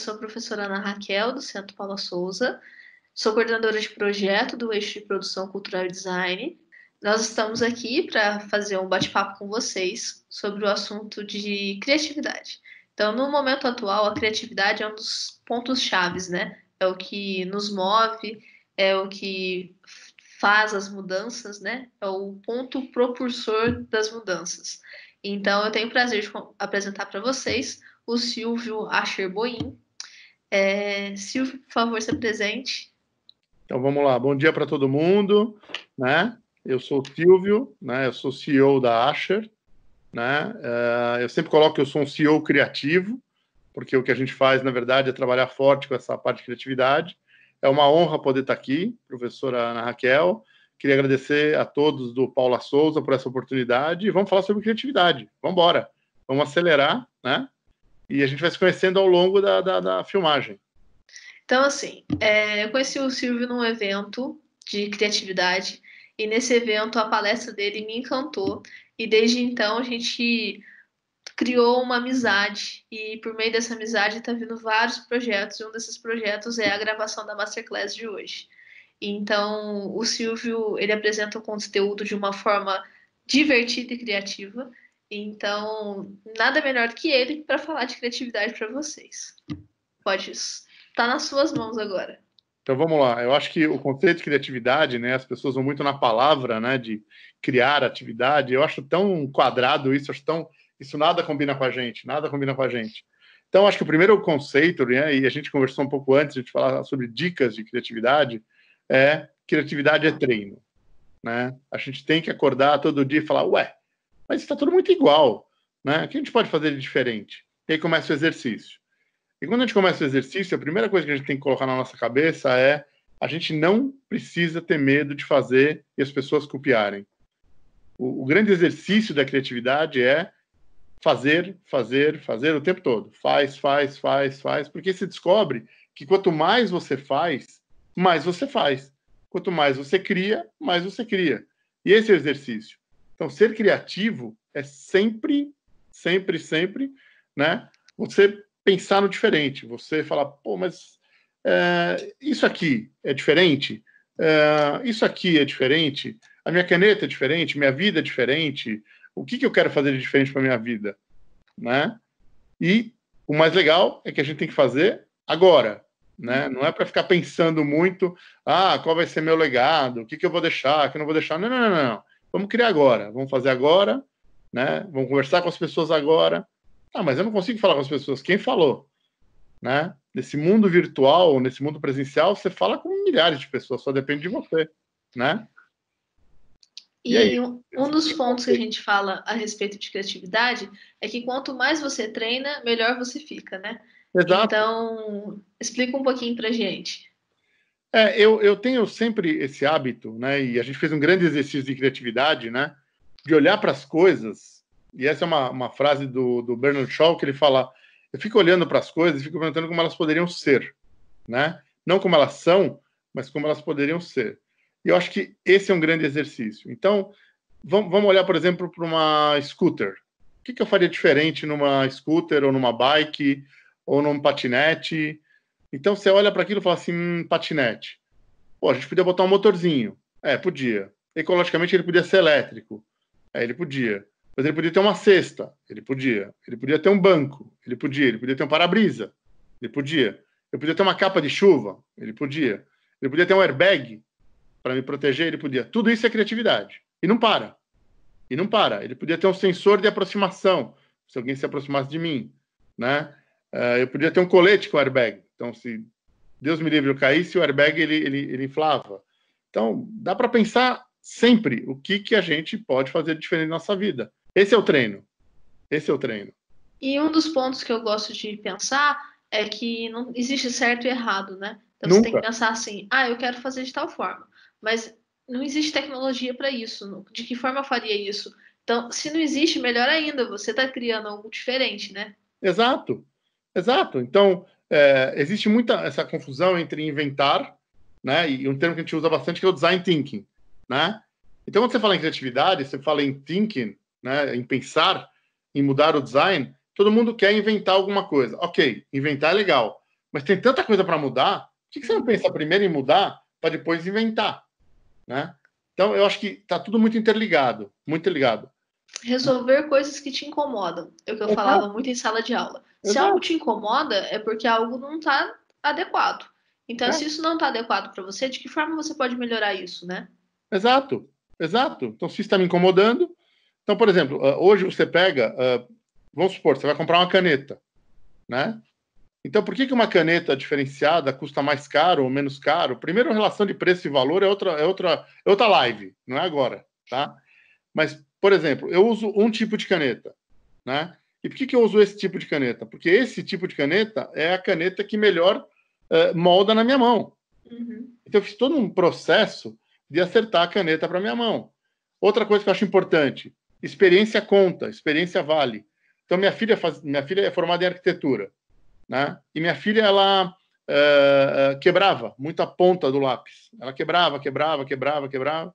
sou a professora Ana Raquel, do Centro Paula Souza, sou coordenadora de projeto do Eixo de Produção Cultural e Design. Nós estamos aqui para fazer um bate-papo com vocês sobre o assunto de criatividade. Então, no momento atual, a criatividade é um dos pontos chaves, né? É o que nos move, é o que faz as mudanças, né? É o ponto propulsor das mudanças. Então, eu tenho o prazer de apresentar para vocês o Silvio Asher Boim, é, Silvio, por favor, se presente. Então vamos lá, bom dia para todo mundo, né? Eu sou o Silvio, né? Eu sou CEO da Asher, né? Uh, eu sempre coloco que eu sou um CEO criativo, porque o que a gente faz, na verdade, é trabalhar forte com essa parte de criatividade. É uma honra poder estar aqui, professora Ana Raquel. Queria agradecer a todos do Paula Souza por essa oportunidade. E vamos falar sobre criatividade. Vamos embora. Vamos acelerar, né? E a gente vai se conhecendo ao longo da, da, da filmagem. Então, assim, é, eu conheci o Silvio num evento de criatividade, e nesse evento a palestra dele me encantou, e desde então a gente criou uma amizade, e por meio dessa amizade está vindo vários projetos, e um desses projetos é a gravação da Masterclass de hoje. Então, o Silvio, ele apresenta o conteúdo de uma forma divertida e criativa, então, nada melhor do que ele para falar de criatividade para vocês. Pode estar Tá nas suas mãos agora. Então vamos lá. Eu acho que o conceito de criatividade, né, as pessoas vão muito na palavra, né, de criar atividade. Eu acho tão quadrado isso, acho tão isso nada combina com a gente, nada combina com a gente. Então acho que o primeiro conceito, né, e a gente conversou um pouco antes de falar sobre dicas de criatividade, é criatividade é treino, né? A gente tem que acordar todo dia e falar, ué, mas está tudo muito igual. Né? O que a gente pode fazer de diferente? E aí começa o exercício. E quando a gente começa o exercício, a primeira coisa que a gente tem que colocar na nossa cabeça é a gente não precisa ter medo de fazer e as pessoas copiarem. O, o grande exercício da criatividade é fazer, fazer, fazer o tempo todo. Faz, faz, faz, faz, porque se descobre que quanto mais você faz, mais você faz. Quanto mais você cria, mais você cria. E esse é o exercício. Então, ser criativo é sempre, sempre, sempre, né? Você pensar no diferente. Você falar, pô, mas é, isso aqui é diferente. É, isso aqui é diferente. A minha caneta é diferente. Minha vida é diferente. O que, que eu quero fazer de diferente para minha vida, né? E o mais legal é que a gente tem que fazer agora, né? Uhum. Não é para ficar pensando muito, ah, qual vai ser meu legado, o que, que eu vou deixar, o que eu não vou deixar. Não, não, não, não. Vamos criar agora, vamos fazer agora, né? Vamos conversar com as pessoas agora. Ah, mas eu não consigo falar com as pessoas. Quem falou? Né? Nesse mundo virtual, nesse mundo presencial, você fala com milhares de pessoas, só depende de você, né? E, e um, um dos pontos que a gente fala a respeito de criatividade é que quanto mais você treina, melhor você fica, né? Exato. Então, explica um pouquinho pra gente. É, eu, eu tenho sempre esse hábito, né? E a gente fez um grande exercício de criatividade, né? De olhar para as coisas. E essa é uma, uma frase do, do Bernard Shaw que ele fala: eu fico olhando para as coisas e fico perguntando como elas poderiam ser, né? Não como elas são, mas como elas poderiam ser. E eu acho que esse é um grande exercício. Então, vamos, olhar, por exemplo, para uma scooter. O que, que eu faria diferente numa scooter ou numa bike ou num patinete? Então você olha para aquilo e fala assim, hum, patinete. Pô, a gente podia botar um motorzinho. É, podia. Ecologicamente ele podia ser elétrico. É, ele podia. Mas ele podia ter uma cesta. Ele podia. Ele podia ter um banco. Ele podia. Ele podia ter um para-brisa. Ele podia. Ele podia ter uma capa de chuva. Ele podia. Ele podia ter um airbag para me proteger. Ele podia. Tudo isso é criatividade. E não para. E não para. Ele podia ter um sensor de aproximação. Se alguém se aproximasse de mim, né? É, eu podia ter um colete com airbag. Então, se Deus me livre eu caísse, o airbag ele, ele, ele inflava. Então, dá para pensar sempre o que, que a gente pode fazer diferente na nossa vida. Esse é o treino. Esse é o treino. E um dos pontos que eu gosto de pensar é que não existe certo e errado, né? Então Nunca. você tem que pensar assim: ah, eu quero fazer de tal forma, mas não existe tecnologia para isso. De que forma eu faria isso? Então, se não existe, melhor ainda, você está criando algo diferente, né? Exato, exato. Então, é, existe muita essa confusão entre inventar, né? E um termo que a gente usa bastante que é o design thinking, né? Então, quando você fala em criatividade, você fala em thinking, né? Em pensar, em mudar o design. Todo mundo quer inventar alguma coisa. Ok, inventar é legal, mas tem tanta coisa para mudar. Por que você não pensa primeiro em mudar para depois inventar, né? Então, eu acho que está tudo muito interligado, muito interligado. Resolver coisas que te incomodam, é o que eu falava muito em sala de aula. Se algo te incomoda, é porque algo não está adequado. Então, é. se isso não está adequado para você, de que forma você pode melhorar isso, né? Exato, exato. Então, se está me incomodando. Então, por exemplo, ah, hoje você pega, ah, vamos supor, você vai comprar uma caneta, né? Então, por que, que uma caneta diferenciada custa mais caro ou menos caro? Primeiro, a relação de preço e valor é outra, é outra, é outra live, não é agora, tá? Mas, por exemplo, eu uso um tipo de caneta, né? E por que, que eu uso esse tipo de caneta? Porque esse tipo de caneta é a caneta que melhor é, molda na minha mão. Uhum. Então, eu fiz todo um processo de acertar a caneta para minha mão. Outra coisa que eu acho importante: experiência conta, experiência vale. Então, minha filha, faz, minha filha é formada em arquitetura, né? E minha filha, ela uh, quebrava muita ponta do lápis. Ela quebrava, quebrava, quebrava, quebrava.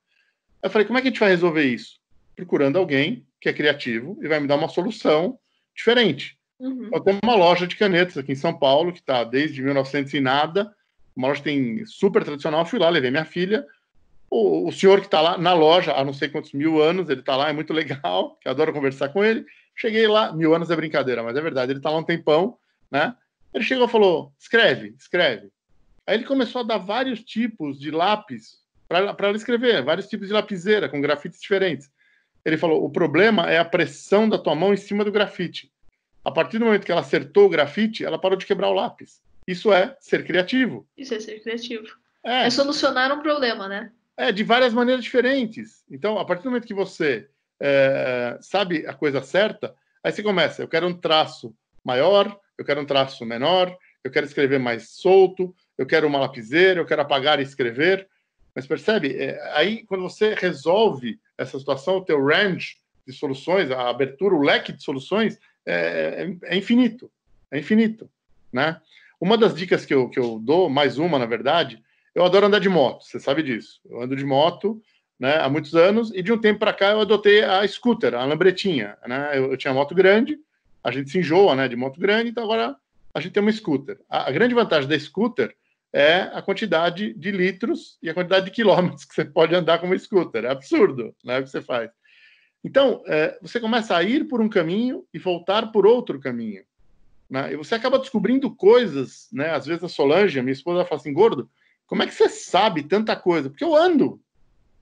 Eu falei, como é que a gente vai resolver isso? Procurando alguém que é criativo e vai me dar uma solução diferente. Uhum. tenho uma loja de canetas aqui em São Paulo, que está desde 1900 e nada, uma loja tem super tradicional. fui lá, levei minha filha. O, o senhor que está lá na loja há não sei quantos mil anos, ele está lá, é muito legal, que adoro conversar com ele. Cheguei lá, mil anos é brincadeira, mas é verdade, ele está lá um tempão, né? Ele chegou e falou: escreve, escreve. Aí ele começou a dar vários tipos de lápis para ela escrever, vários tipos de lapiseira com grafites diferentes. Ele falou: o problema é a pressão da tua mão em cima do grafite. A partir do momento que ela acertou o grafite, ela parou de quebrar o lápis. Isso é ser criativo. Isso é ser criativo. É, é solucionar um problema, né? É, de várias maneiras diferentes. Então, a partir do momento que você é, sabe a coisa certa, aí você começa. Eu quero um traço maior, eu quero um traço menor, eu quero escrever mais solto, eu quero uma lapiseira, eu quero apagar e escrever. Mas percebe? É, aí, quando você resolve essa situação, o teu range de soluções, a abertura, o leque de soluções é, é, é infinito. É infinito, né? Uma das dicas que eu, que eu dou, mais uma, na verdade, eu adoro andar de moto, você sabe disso. Eu ando de moto né, há muitos anos e de um tempo para cá eu adotei a scooter, a lambretinha. Né? Eu, eu tinha moto grande, a gente se enjoa né, de moto grande, então agora a gente tem uma scooter. A, a grande vantagem da scooter é a quantidade de litros e a quantidade de quilômetros que você pode andar como scooter. É absurdo né, o que você faz. Então, é, você começa a ir por um caminho e voltar por outro caminho. Né? E você acaba descobrindo coisas, né? Às vezes a Solange, minha esposa, fala assim, gordo, como é que você sabe tanta coisa? Porque eu ando,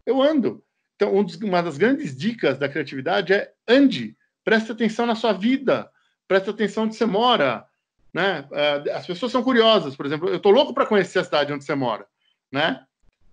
eu ando. Então, um dos, uma das grandes dicas da criatividade é ande, preste atenção na sua vida, preste atenção onde você mora, né? Ah, as pessoas são curiosas, por exemplo, eu estou louco para conhecer a cidade onde você mora, né?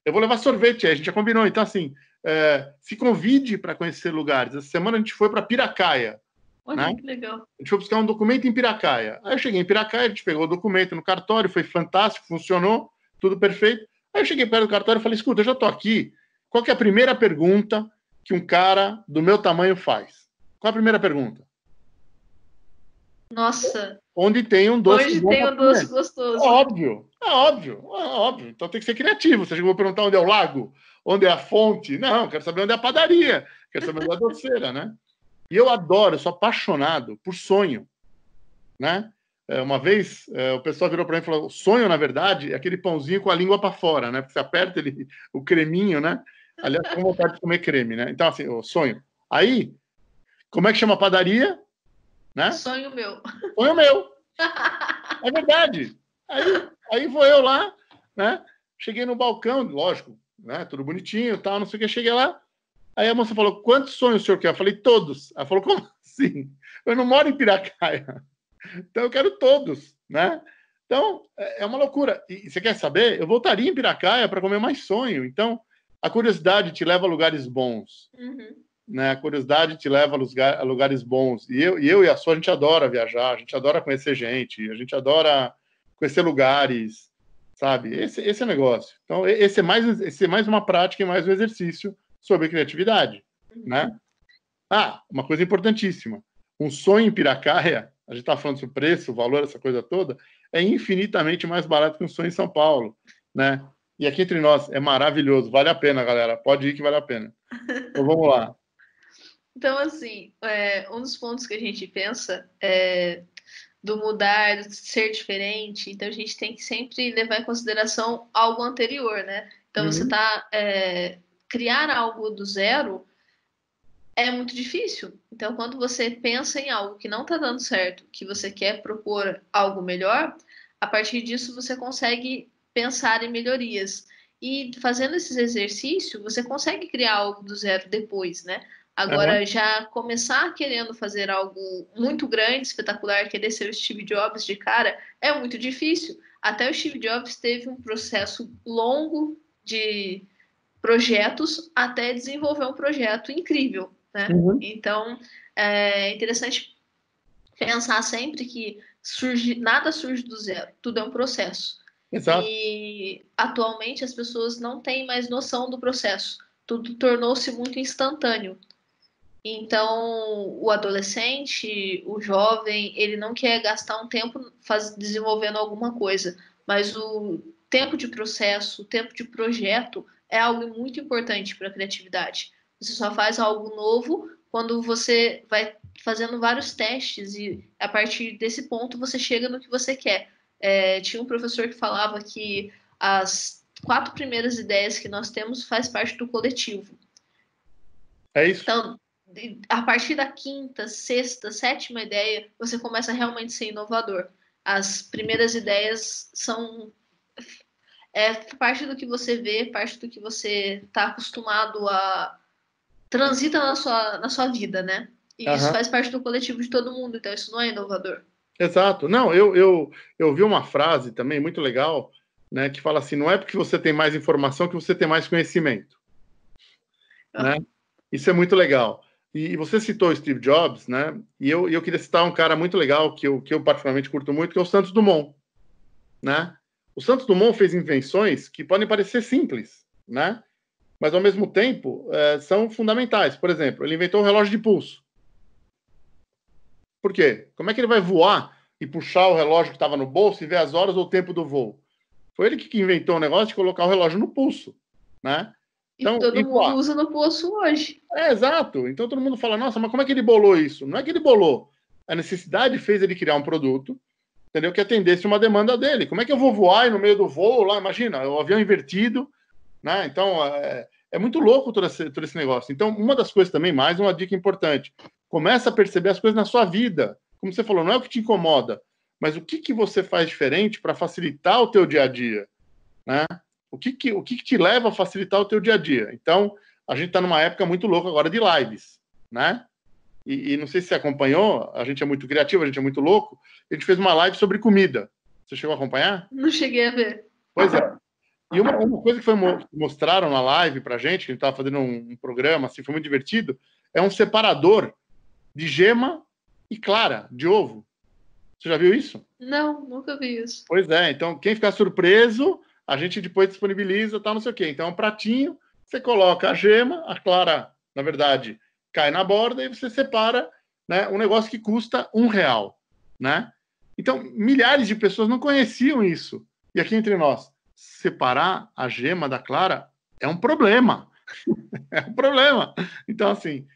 Eu vou levar sorvete, a gente já combinou. Então, assim, é, se convide para conhecer lugares. Essa semana a gente foi para Piracaia. Olha né? que legal. A gente foi buscar um documento em Piracaia. Aí eu cheguei em Piracaia, a gente pegou o documento no cartório, foi fantástico, funcionou, tudo perfeito. Aí eu cheguei perto do cartório e falei: escuta, eu já estou aqui. Qual é a primeira pergunta que um cara do meu tamanho faz? Qual a primeira pergunta? Nossa, onde tem um doce. Onde tem um doce gostoso. É óbvio, é óbvio, é óbvio. Então tem que ser criativo. Você chegou a perguntar onde é o lago, onde é a fonte. Não, quero saber onde é a padaria, quero saber onde é a doceira, né? E eu adoro, eu sou apaixonado por sonho, né? É, uma vez é, o pessoal virou para mim e falou: o sonho, na verdade, é aquele pãozinho com a língua para fora, né? Porque você aperta ele, o creminho, né? Aliás, com vontade de comer creme, né? Então, assim, o sonho. Aí, como é que chama a padaria? Né? Sonho meu. Sonho meu. É verdade. Aí, aí vou eu lá, né? Cheguei no balcão, lógico, né? Tudo bonitinho tal, não sei o que. Cheguei lá. Aí a moça falou: quantos sonhos o senhor quer? Eu falei, todos. Ela falou, como assim? Eu não moro em Piracaia. Então eu quero todos, né? Então, é, é uma loucura. E você quer saber? Eu voltaria em Piracaia para comer mais sonho. Então, a curiosidade te leva a lugares bons. Uhum né? A curiosidade te leva a, a lugares bons. E eu, e eu e a sua, a gente adora viajar, a gente adora conhecer gente, a gente adora conhecer lugares, sabe? Esse, esse é o negócio. Então, esse é, mais, esse é mais uma prática e mais um exercício sobre criatividade, né? Uhum. Ah, uma coisa importantíssima. Um sonho em Piracaia, a gente está falando sobre preço, valor, essa coisa toda, é infinitamente mais barato que um sonho em São Paulo, né? E aqui entre nós, é maravilhoso, vale a pena, galera. Pode ir que vale a pena. Então vamos lá. Então, assim, é, um dos pontos que a gente pensa é do mudar, do ser diferente, então a gente tem que sempre levar em consideração algo anterior, né? Então, uhum. você tá. É, criar algo do zero é muito difícil. Então, quando você pensa em algo que não está dando certo, que você quer propor algo melhor, a partir disso você consegue pensar em melhorias. E fazendo esses exercícios, você consegue criar algo do zero depois, né? Agora, uhum. já começar querendo fazer algo muito grande, espetacular, querer ser o Steve Jobs de cara, é muito difícil. Até o Steve Jobs teve um processo longo de projetos até desenvolver um projeto incrível. Né? Uhum. Então, é interessante pensar sempre que surge, nada surge do zero, tudo é um processo. Exato. E atualmente as pessoas não têm mais noção do processo, tudo tornou-se muito instantâneo. Então, o adolescente, o jovem, ele não quer gastar um tempo faz, desenvolvendo alguma coisa, mas o tempo de processo, o tempo de projeto é algo muito importante para a criatividade. Você só faz algo novo quando você vai fazendo vários testes e a partir desse ponto você chega no que você quer. É, tinha um professor que falava que as quatro primeiras ideias que nós temos faz parte do coletivo. É isso. Então, a partir da quinta, sexta, sétima ideia, você começa a realmente a ser inovador. As primeiras ideias são é parte do que você vê, parte do que você está acostumado a transita na sua, na sua vida, né? E uhum. isso faz parte do coletivo de todo mundo, então isso não é inovador. Exato. Não, eu, eu, eu vi uma frase também muito legal, né, que fala assim, não é porque você tem mais informação que você tem mais conhecimento. Uhum. Né? Isso é muito legal. E, você citou Steve Jobs, né? E eu, eu queria citar um cara muito legal que eu, que eu particularmente curto muito, que é o Santos Dumont, né? O Santos Dumont fez invenções que podem parecer simples, né? Mas ao mesmo tempo é, são fundamentais. Por exemplo, ele inventou o um relógio de pulso. Por quê? Como é que ele vai voar e puxar o relógio que estava no bolso e ver as horas ou o tempo do voo? Foi ele que inventou o negócio de colocar o relógio no pulso, né? Então, e todo mundo usa no poço hoje. É, exato. Então todo mundo fala, nossa, mas como é que ele bolou isso? Não é que ele bolou. A necessidade fez ele criar um produto, entendeu? Que atendesse uma demanda dele. Como é que eu vou voar no meio do voo lá? Imagina, o avião invertido, né? Então é, é muito louco todo esse, todo esse negócio. Então, uma das coisas também, mais uma dica importante. Começa a perceber as coisas na sua vida. Como você falou, não é o que te incomoda, mas o que, que você faz diferente para facilitar o teu dia a dia, né? O que, que o que, que, te leva a facilitar o teu dia a dia? Então, a gente está numa época muito louca agora de lives, né? E, e, não sei se você acompanhou, a gente é muito criativo, a gente é muito louco. A gente fez uma live sobre comida. Você chegou a acompanhar? Não cheguei a ver. Pois é. E uma, uma coisa que foi, mostraram na live para gente, que a gente estava fazendo um, um programa, assim, foi muito divertido, é um separador de gema e clara, de ovo. Você já viu isso? Não, nunca vi isso. Pois é, então quem ficar surpreso a gente depois disponibiliza, tá não sei o quê. Então, é um pratinho, você coloca a gema, a clara, na verdade, cai na borda e você separa né, um negócio que custa um real, né? Então, milhares de pessoas não conheciam isso. E aqui entre nós, separar a gema da clara é um problema. é um problema. Então, assim,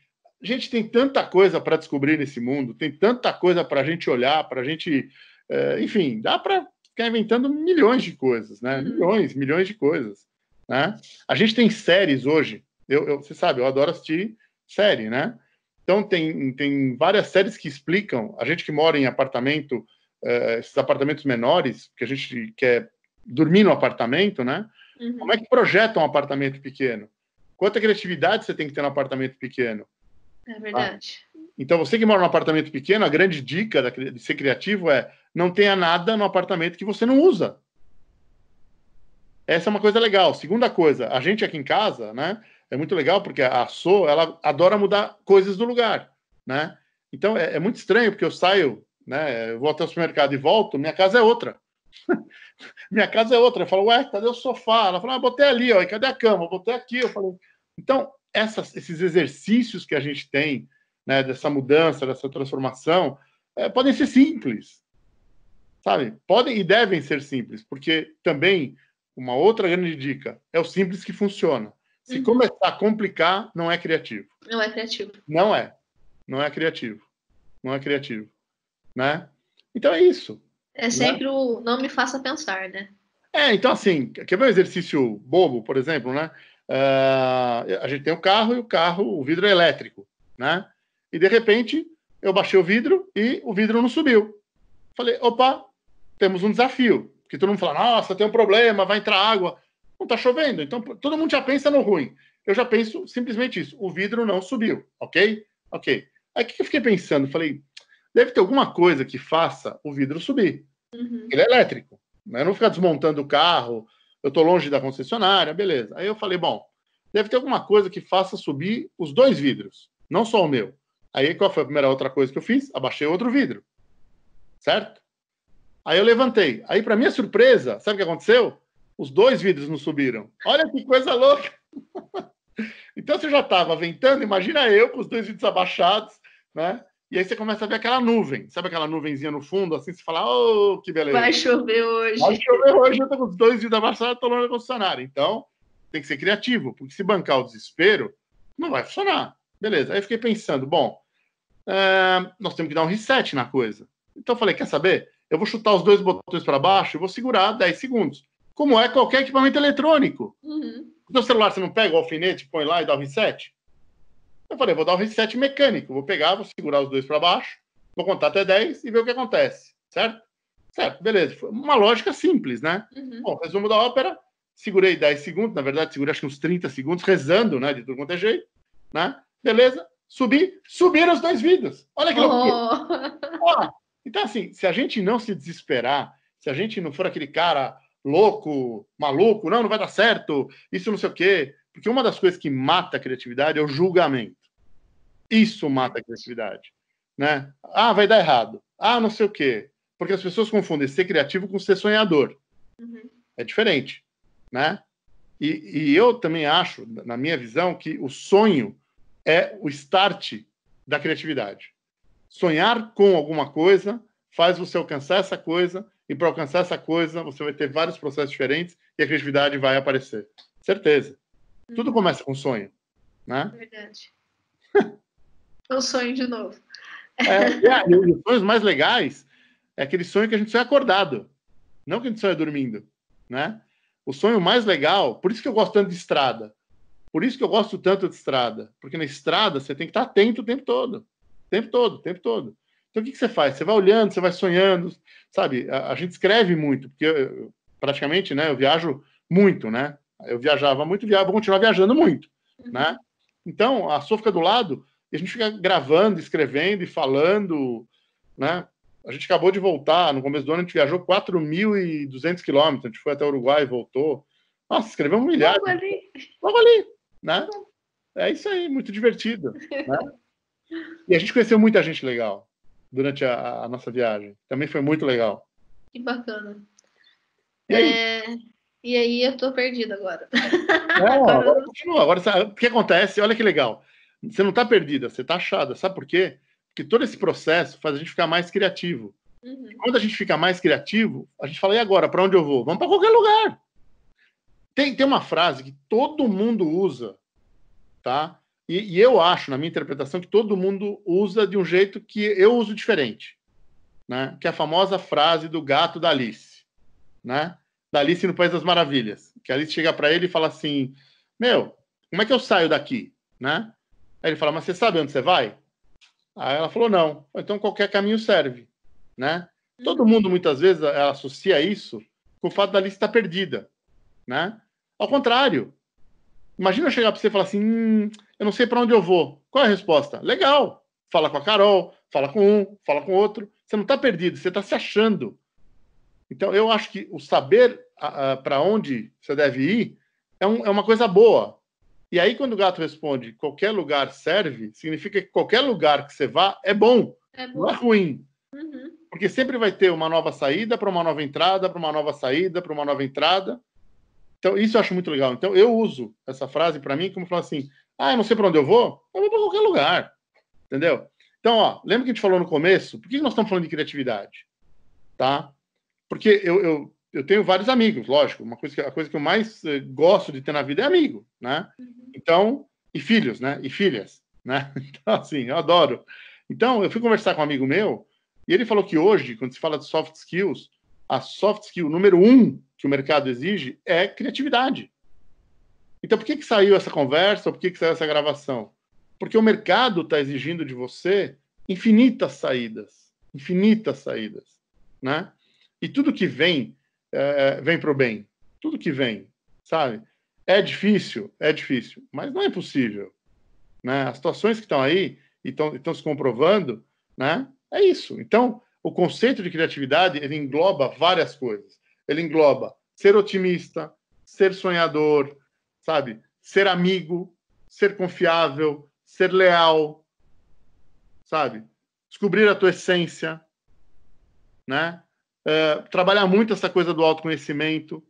a gente tem tanta coisa para descobrir nesse mundo, tem tanta coisa para a gente olhar, para a gente. É, enfim, dá para ficar inventando milhões de coisas, né? Uhum. Milhões, milhões de coisas, né? A gente tem séries hoje. Eu, eu, você sabe, eu adoro assistir série, né? Então tem, tem várias séries que explicam. A gente que mora em apartamento, uh, esses apartamentos menores, que a gente quer dormir no apartamento, né? Uhum. Como é que projeta um apartamento pequeno? Quanta criatividade você tem que ter no apartamento pequeno? É verdade. Ah, então, você que mora num apartamento pequeno, a grande dica de ser criativo é não tenha nada no apartamento que você não usa. Essa é uma coisa legal. Segunda coisa, a gente aqui em casa, né? É muito legal porque a So, ela adora mudar coisas do lugar, né? Então é, é muito estranho porque eu saio, né? Eu vou até o supermercado e volto, minha casa é outra. minha casa é outra. Eu falo, ué, cadê o sofá? Ela fala, ah, botei ali, ó, e cadê a cama? Botei aqui. Eu falo, então essas, esses exercícios que a gente tem, né? Dessa mudança, dessa transformação, é, podem ser simples, Sabe? Podem e devem ser simples, porque também uma outra grande dica é o simples que funciona. Se uhum. começar a complicar, não é criativo. Não é criativo. Não é. Não é criativo. Não é criativo. Né? Então é isso. É né? sempre né? o não me faça pensar, né? É, então assim, quer ver um exercício bobo, por exemplo, né? Uh, a gente tem o um carro e o carro, o vidro é elétrico, né? E de repente eu baixei o vidro e o vidro não subiu. Falei, opa, temos um desafio. que todo mundo fala, nossa, tem um problema, vai entrar água. Não está chovendo. Então, todo mundo já pensa no ruim. Eu já penso simplesmente isso. O vidro não subiu, ok? Ok. Aí o que eu fiquei pensando? Falei, deve ter alguma coisa que faça o vidro subir. Uhum. Ele é elétrico. Né? Eu não ficar desmontando o carro, eu estou longe da concessionária, beleza. Aí eu falei, bom, deve ter alguma coisa que faça subir os dois vidros, não só o meu. Aí qual foi a primeira outra coisa que eu fiz? Abaixei outro vidro. Certo? Aí eu levantei. Aí, para minha surpresa, sabe o que aconteceu? Os dois vídeos não subiram. Olha que coisa louca! então, você já estava ventando, imagina eu com os dois vídeos abaixados, né? E aí você começa a ver aquela nuvem. Sabe aquela nuvenzinha no fundo, assim? Você fala, ô, oh, que beleza. Vai chover hoje. Vai chover hoje, eu com os dois vídeos abaixados, tô longe da concessionária. Então, tem que ser criativo, porque se bancar o desespero, não vai funcionar. Beleza. Aí eu fiquei pensando, bom, eh, nós temos que dar um reset na coisa. Então eu falei, quer saber? Eu vou chutar os dois botões para baixo e vou segurar 10 segundos. Como é qualquer equipamento eletrônico. Uhum. No celular, você não pega o alfinete, põe lá e dá o reset? Eu falei, vou dar o reset mecânico. Vou pegar, vou segurar os dois para baixo, vou contar até 10 e ver o que acontece. Certo? Certo, beleza. Foi uma lógica simples, né? Uhum. Bom, resumo da ópera. Segurei 10 segundos, na verdade, segurei acho que uns 30 segundos, rezando, né? De tudo quanto é jeito. Né? Beleza? Subi, subiram os dois vidros. Olha que loucura. Oh. Então, assim, se a gente não se desesperar, se a gente não for aquele cara louco, maluco, não, não vai dar certo, isso não sei o quê. Porque uma das coisas que mata a criatividade é o julgamento. Isso mata a criatividade. Né? Ah, vai dar errado. Ah, não sei o quê. Porque as pessoas confundem ser criativo com ser sonhador. Uhum. É diferente. Né? E, e eu também acho, na minha visão, que o sonho é o start da criatividade. Sonhar com alguma coisa faz você alcançar essa coisa, e para alcançar essa coisa, você vai ter vários processos diferentes e a criatividade vai aparecer. Certeza. Hum. Tudo começa com sonho, né? Verdade. o é sonho de novo. É, é os sonhos mais legais é aquele sonho que a gente sonha acordado, não que a gente sonha dormindo, né? O sonho mais legal, por isso que eu gosto tanto de estrada, por isso que eu gosto tanto de estrada, porque na estrada você tem que estar atento o tempo todo tempo todo, o tempo todo. Então o que, que, você faz? Você vai olhando, você vai sonhando, sabe? A, a gente escreve muito, porque eu, praticamente, né? Eu viajo muito, né? Eu viajava muito, viajo, vou continuar viajando muito, né? uhum. né? Então a sua fica do lado, e a gente fica gravando, escrevendo e falando, né? A gente acabou de voltar, no começo do ano a gente viajou 4.200 quilômetros, a gente foi até o Uruguai e voltou. Nossa, escreveu um milhão Logo ali. Logo ali, né? Uhum. É isso aí, muito divertido. Né? E a gente conheceu muita gente legal durante a, a nossa viagem. Também foi muito legal. Que bacana. E aí? É... E aí eu tô perdida agora. Não, agora continua. Agora, o que acontece? Olha que legal. Você não tá perdida, você tá achada. Sabe por quê? Porque todo esse processo faz a gente ficar mais criativo. Uhum. Quando a gente fica mais criativo, a gente fala, e agora? Para onde eu vou? Vamos para qualquer lugar. Tem, tem uma frase que todo mundo usa, tá? E, e, eu acho, na minha interpretação, que todo mundo usa de um jeito que eu uso diferente, né? Que é a famosa frase do gato da Alice, né? Da Alice no País das Maravilhas, que a Alice chega para ele e fala assim: "Meu, como é que eu saio daqui?", né? Aí ele fala: "Mas você sabe onde você vai?" Aí ela falou: "Não". Então qualquer caminho serve, né? Todo uhum. mundo muitas vezes associa isso com o fato da Alice estar perdida, né? Ao contrário. Imagina eu chegar para você e falar assim: hum, eu não sei para onde eu vou. Qual é a resposta? Legal. Fala com a Carol, fala com um, fala com outro. Você não está perdido, você está se achando. Então, eu acho que o saber para onde você deve ir é, um, é uma coisa boa. E aí, quando o gato responde qualquer lugar serve, significa que qualquer lugar que você vá é bom, é bom. não é ruim. Uhum. Porque sempre vai ter uma nova saída para uma nova entrada, para uma nova saída, para uma nova entrada. Então, isso eu acho muito legal. Então, eu uso essa frase para mim como falar assim: ah, eu não sei para onde eu vou? Eu vou para qualquer lugar. Entendeu? Então, ó, lembra que a gente falou no começo? Por que nós estamos falando de criatividade? Tá? Porque eu, eu, eu tenho vários amigos, lógico. Uma coisa que, a coisa que eu mais eh, gosto de ter na vida é amigo, né? Uhum. Então, e filhos, né? E filhas, né? Então, assim, eu adoro. Então, eu fui conversar com um amigo meu e ele falou que hoje, quando se fala de soft skills, a soft skill número um que o mercado exige é criatividade. Então, por que, que saiu essa conversa? Por que, que saiu essa gravação? Porque o mercado está exigindo de você infinitas saídas, infinitas saídas, né? E tudo que vem é, é vem para o bem, tudo que vem, sabe? É difícil, é difícil, mas não é possível, né? As situações que estão aí e estão se comprovando, né? É isso. Então, o conceito de criatividade ele engloba várias coisas. Ele engloba ser otimista, ser sonhador, sabe? Ser amigo, ser confiável, ser leal, sabe? Descobrir a tua essência, né? É, trabalhar muito essa coisa do autoconhecimento.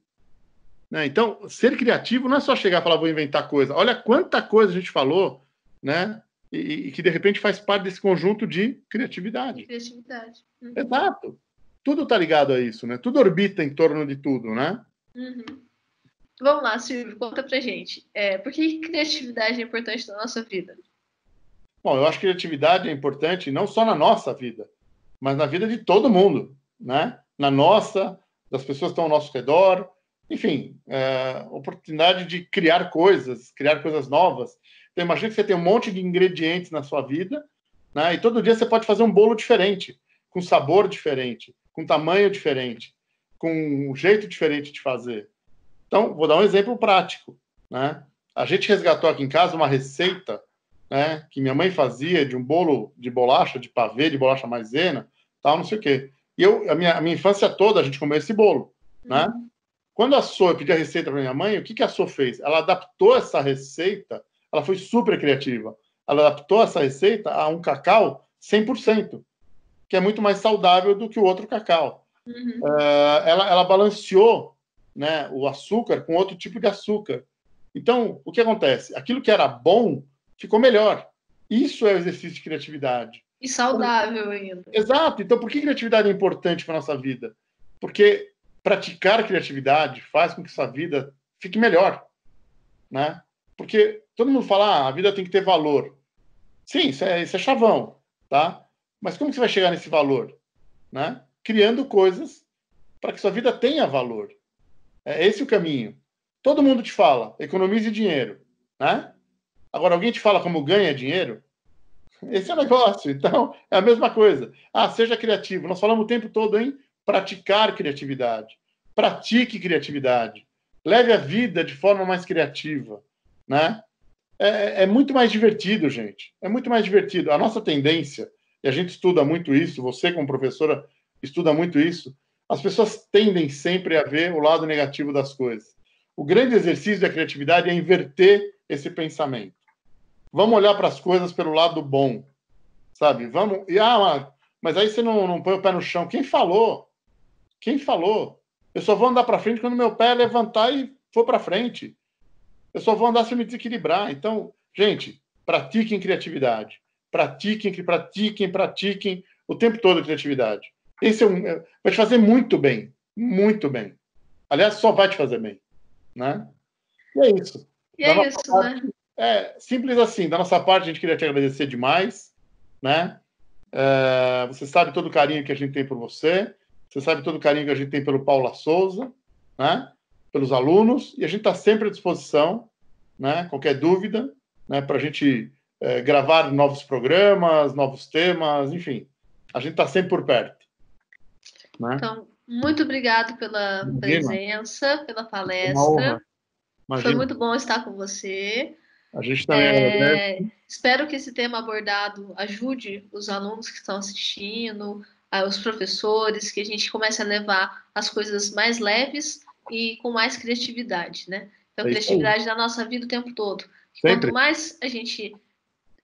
Né? Então, ser criativo não é só chegar e falar, vou inventar coisa. Olha quanta coisa a gente falou, né? E, e que de repente faz parte desse conjunto de criatividade. De criatividade. Uhum. Exato. Tudo está ligado a isso, né? Tudo orbita em torno de tudo, né? Uhum. Vamos lá, Silvio, conta pra gente. É, por que criatividade é importante na nossa vida? Bom, eu acho que criatividade é importante não só na nossa vida, mas na vida de todo mundo, né? Na nossa, das pessoas que estão ao nosso redor, enfim, é, oportunidade de criar coisas, criar coisas novas. Então, imagina que você tem um monte de ingredientes na sua vida, né? E todo dia você pode fazer um bolo diferente, com sabor diferente, com tamanho diferente, com um jeito diferente de fazer. Então, vou dar um exemplo prático. Né? A gente resgatou aqui em casa uma receita né, que minha mãe fazia de um bolo de bolacha, de pavê, de bolacha maisena, tal, não sei o quê. E eu, a minha, a minha infância toda, a gente comeu esse bolo. Né? Uhum. Quando a Sô, eu pedi a receita para minha mãe, o que, que a Sô fez? Ela adaptou essa receita, ela foi super criativa. Ela adaptou essa receita a um cacau 100%, que é muito mais saudável do que o outro cacau. Uhum. Uh, ela, ela balanceou né, o açúcar com outro tipo de açúcar. Então, o que acontece? Aquilo que era bom ficou melhor. Isso é o exercício de criatividade. E saudável ainda. Exato. Então, por que criatividade é importante para a nossa vida? Porque praticar criatividade faz com que sua vida fique melhor. Né? Porque todo mundo fala, ah, a vida tem que ter valor. Sim, isso é, isso é chavão. Tá? Mas como você vai chegar nesse valor? Né? Criando coisas para que sua vida tenha valor. É esse o caminho. Todo mundo te fala, economize dinheiro, né? Agora, alguém te fala como ganha dinheiro? Esse é o negócio. Então, é a mesma coisa. Ah, seja criativo. Nós falamos o tempo todo em praticar criatividade. Pratique criatividade. Leve a vida de forma mais criativa, né? É, é, é muito mais divertido, gente. É muito mais divertido. A nossa tendência, e a gente estuda muito isso, você como professora estuda muito isso, as pessoas tendem sempre a ver o lado negativo das coisas. O grande exercício da criatividade é inverter esse pensamento. Vamos olhar para as coisas pelo lado bom, sabe? Vamos. E, ah, mas aí você não, não põe o pé no chão. Quem falou? Quem falou? Eu só vou andar para frente quando meu pé levantar e for para frente. Eu só vou andar se eu me desequilibrar. Então, gente, pratiquem criatividade. Pratiquem, pratiquem, pratiquem o tempo todo criatividade. Esse é um, é, vai te fazer muito bem, muito bem. Aliás, só vai te fazer bem, né? E é isso. E é isso, parte, né? É simples assim. Da nossa parte, a gente queria te agradecer demais, né? É, você sabe todo o carinho que a gente tem por você. Você sabe todo o carinho que a gente tem pelo Paula Souza, né? Pelos alunos e a gente está sempre à disposição, né? Qualquer dúvida, né? Para a gente é, gravar novos programas, novos temas, enfim, a gente está sempre por perto. Né? Então, muito obrigado pela Imagina. presença, pela palestra. Foi muito bom estar com você. A gente também é, Espero que esse tema abordado ajude os alunos que estão assistindo, os professores, que a gente comece a levar as coisas mais leves e com mais criatividade, né? Então, é criatividade na nossa vida o tempo todo. Quanto mais a gente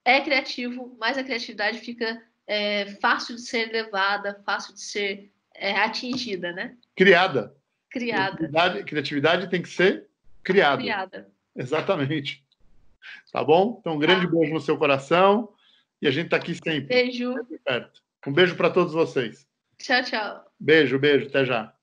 é criativo, mais a criatividade fica é, fácil de ser levada, fácil de ser é atingida, né? Criada. Criada. Criatividade, criatividade tem que ser criada. Criada. Exatamente. Tá bom? Então, um grande tá. beijo no seu coração e a gente tá aqui sempre. Beijo. Tá perto. Um beijo para todos vocês. Tchau, tchau. Beijo, beijo. Até já.